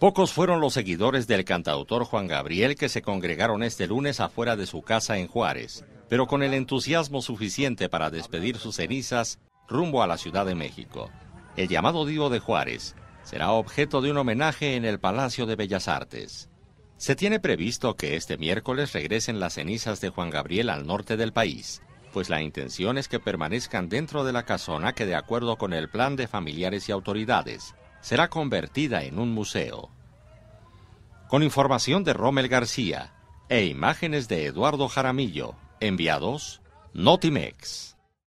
Pocos fueron los seguidores del cantautor Juan Gabriel que se congregaron este lunes afuera de su casa en Juárez, pero con el entusiasmo suficiente para despedir sus cenizas rumbo a la Ciudad de México. El llamado Divo de Juárez será objeto de un homenaje en el Palacio de Bellas Artes. Se tiene previsto que este miércoles regresen las cenizas de Juan Gabriel al norte del país, pues la intención es que permanezcan dentro de la casona que de acuerdo con el plan de familiares y autoridades, será convertida en un museo con información de Rommel García e imágenes de Eduardo Jaramillo, enviados Notimex.